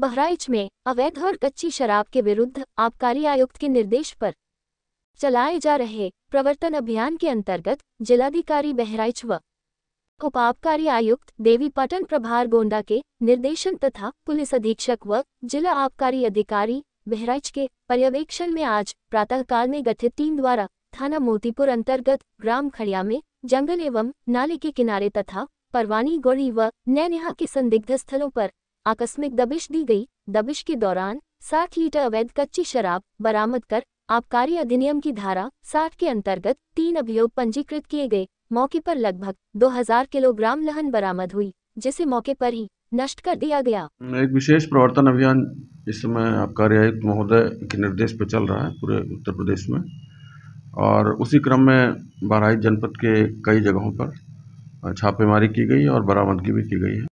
बहराइच में अवैध और कच्ची शराब के विरुद्ध आबकारी आयुक्त के निर्देश पर चलाए जा रहे प्रवर्तन अभियान के अंतर्गत जिलाधिकारी बहराइच व उप आबकारी आयुक्त देवी पटन प्रभार गोंडा के निर्देशन तथा पुलिस अधीक्षक व जिला आबकारी अधिकारी बहराइच के पर्यवेक्षण में आज प्रातःकाल में गठित टीम द्वारा थाना मोतीपुर अंतर्गत ग्राम खड़िया में जंगल एवं नाले के किनारे तथा परवानी गोड़ी व नैनिहा के संदिग्ध स्थलों पर आकस्मिक दबिश दी गई दबिश के दौरान साठ लीटर अवैध कच्ची शराब बरामद कर आबकारी अधिनियम की धारा साठ के अंतर्गत तीन अभियोग पंजीकृत किए गए मौके पर लगभग 2000 किलोग्राम लहन बरामद हुई जिसे मौके पर ही नष्ट कर दिया गया एक विशेष प्रवर्तन अभियान इस समय आबकारी आयुक्त महोदय के निर्देश पर चल रहा है पूरे उत्तर प्रदेश में और उसी क्रम में बहराइच जनपद के कई जगहों पर छापेमारी की गई और बरामदगी भी की गई है